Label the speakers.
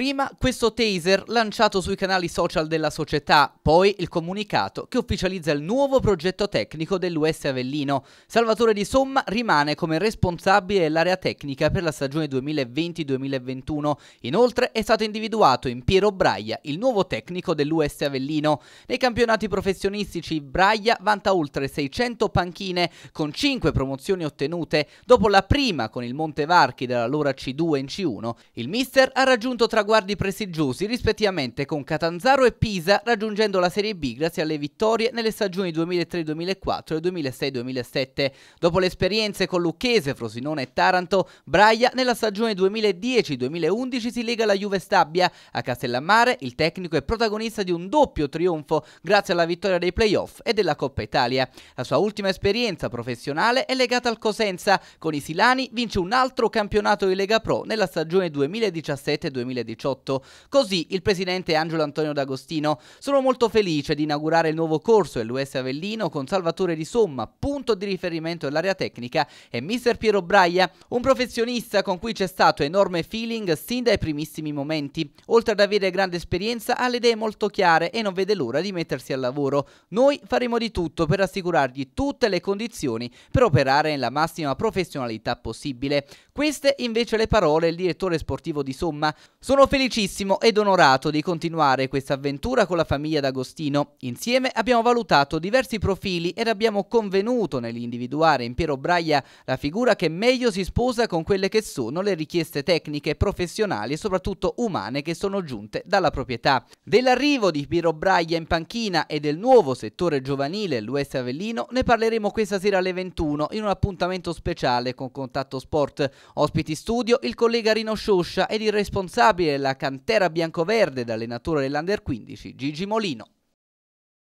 Speaker 1: Prima questo taser lanciato sui canali social della società, poi il comunicato che ufficializza il nuovo progetto tecnico dell'US Avellino. Salvatore Di Somma rimane come responsabile dell'area tecnica per la stagione 2020-2021. Inoltre è stato individuato in Piero Braia, il nuovo tecnico dell'US Avellino. Nei campionati professionistici Braia vanta oltre 600 panchine con 5 promozioni ottenute. Dopo la prima con il Montevarchi dall'allora C2 in C1, il mister ha raggiunto traguardi traguardi prestigiosi rispettivamente con Catanzaro e Pisa raggiungendo la Serie B grazie alle vittorie nelle stagioni 2003-2004 e 2006-2007. Dopo le esperienze con Lucchese, Frosinone e Taranto, Braia nella stagione 2010-2011 si lega alla Juve Stabia. A Castellammare il tecnico è protagonista di un doppio trionfo grazie alla vittoria dei playoff e della Coppa Italia. La sua ultima esperienza professionale è legata al Cosenza. Con i Silani vince un altro campionato di Lega Pro nella stagione 2017-2018. 2018. Così il presidente Angelo Antonio D'Agostino sono molto felice di inaugurare il nuovo corso LUS Avellino con Salvatore Di Somma, punto di riferimento dell'area tecnica, e Mr. Piero Braia, un professionista con cui c'è stato enorme feeling sin dai primissimi momenti. Oltre ad avere grande esperienza, ha le idee molto chiare e non vede l'ora di mettersi al lavoro. Noi faremo di tutto per assicurargli tutte le condizioni per operare nella massima professionalità possibile. Queste invece le parole del direttore sportivo di Somma. Sono sono felicissimo ed onorato di continuare questa avventura con la famiglia d'Agostino. Insieme abbiamo valutato diversi profili ed abbiamo convenuto nell'individuare in Piero Braia la figura che meglio si sposa con quelle che sono le richieste tecniche, professionali e soprattutto umane che sono giunte dalla proprietà. Dell'arrivo di Piero Braia in panchina e del nuovo settore giovanile l'US Avellino ne parleremo questa sera alle 21 in un appuntamento speciale con Contatto Sport. Ospiti studio il collega Rino Scioscia ed il responsabile la cantera biancoverde da dell'Under 15 Gigi Molino.